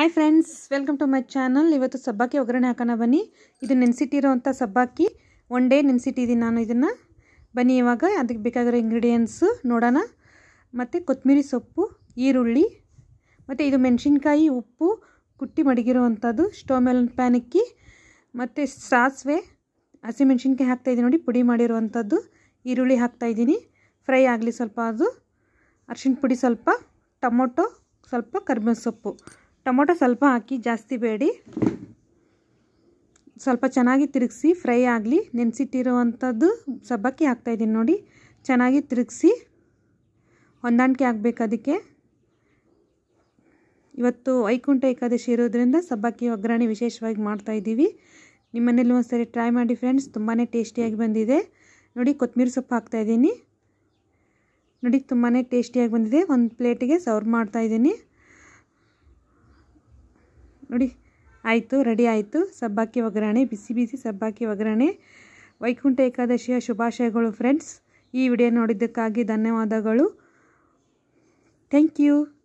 hi friends welcome to my channel ಇವತ್ತು ಸಬ್ಬಾಕಿ ಒಗ್ಗರಣೆ ಹಾಕೋಣ ಬನ್ನಿ ಇದು ನೆನೆಸಿಟ್ಟಿರೋವಂಥ ಸಬ್ಬಾಕಿ ಒನ್ ಡೇ ನೆನೆಸಿಟ್ಟಿದ್ದೀನಿ ನಾನು ಇದನ್ನು ಬನ್ನಿ ಇವಾಗ ಅದಕ್ಕೆ ಬೇಕಾಗಿರೋ ಇಂಗ್ರೀಡಿಯೆಂಟ್ಸು ನೋಡೋಣ ಮತ್ತು ಕೊತ್ತಂಬರಿ ಸೊಪ್ಪು ಈರುಳ್ಳಿ ಮತ್ತು ಇದು ಮೆಣಸಿನ್ಕಾಯಿ ಉಪ್ಪು ಕುಟ್ಟಿ ಮಡಗಿರೋವಂಥದ್ದು ಸ್ಟೋವ್ ಮೇಲೆ ಪ್ಯಾನ್ ಇಕ್ಕಿ ಮತ್ತು ಸಾಸಿವೆ ಹಸಿಮೆಣ್ಸಿನ್ಕಾಯಿ ಹಾಕ್ತಾಯಿದ್ದೀನಿ ನೋಡಿ ಪುಡಿ ಮಾಡಿರುವಂಥದ್ದು ಈರುಳ್ಳಿ ಹಾಕ್ತಾಯಿದ್ದೀನಿ ಫ್ರೈ ಆಗಲಿ ಸ್ವಲ್ಪ ಅದು ಅರ್ಶಿನ ಪುಡಿ ಸ್ವಲ್ಪ ಟೊಮೊಟೊ ಸ್ವಲ್ಪ ಕರ್ಬೇವಿನ ಸೊಪ್ಪು ಟೊಮೊಟೊ ಸ್ವಲ್ಪ ಹಾಕಿ ಜಾಸ್ತಿ ಬೇಡಿ ಸ್ವಲ್ಪ ಚೆನ್ನಾಗಿ ತಿರುಗಿಸಿ ಫ್ರೈ ಆಗಲಿ ನೆನೆಸಿಟ್ಟಿರುವಂಥದ್ದು ಸಬ್ಬಕ್ಕಿ ಹಾಕ್ತಾಯಿದ್ದೀನಿ ನೋಡಿ ಚೆನ್ನಾಗಿ ತಿರುಗಿಸಿ ಹೊಂದಾಣಿಕೆ ಆಗಬೇಕು ಅದಕ್ಕೆ ಇವತ್ತು ವೈಕುಂಠ ಏಕಾದಶಿ ಇರೋದ್ರಿಂದ ಸಬ್ಬಕ್ಕಿ ಒಗ್ಗರಣೆ ವಿಶೇಷವಾಗಿ ಮಾಡ್ತಾಯಿದ್ದೀವಿ ನಿಮ್ಮನೇಲಿ ಒಂದು ಸರಿ ಟ್ರೈ ಮಾಡಿ ಫ್ರೆಂಡ್ಸ್ ತುಂಬಾ ಟೇಸ್ಟಿಯಾಗಿ ಬಂದಿದೆ ನೋಡಿ ಕೊತ್ತಂಬರಿ ಸೊಪ್ಪು ಹಾಕ್ತಾಯಿದ್ದೀನಿ ನೋಡಿ ತುಂಬಾ ಟೇಸ್ಟಿಯಾಗಿ ಬಂದಿದೆ ಒಂದು ಪ್ಲೇಟಿಗೆ ಸರ್ವ್ ಮಾಡ್ತಾಯಿದ್ದೀನಿ ನೋಡಿ ಆಯಿತು ರೆಡಿ ಆಯಿತು ಸಬ್ಬಾಕಿ ಒಗ್ಗರಣೆ ಬಿಸಿ ಬಿಸಿ ಸಬ್ಬಾಕಿ ಒಗ್ಗರಣೆ ವೈಕುಂಠ ಏಕಾದಶಿಯ ಶುಭಾಶಯಗಳು ಫ್ರೆಂಡ್ಸ್ ಈ ವಿಡಿಯೋ ನೋಡಿದ್ದಕ್ಕಾಗಿ ಧನ್ಯವಾದಗಳು ಥ್ಯಾಂಕ್ ಯು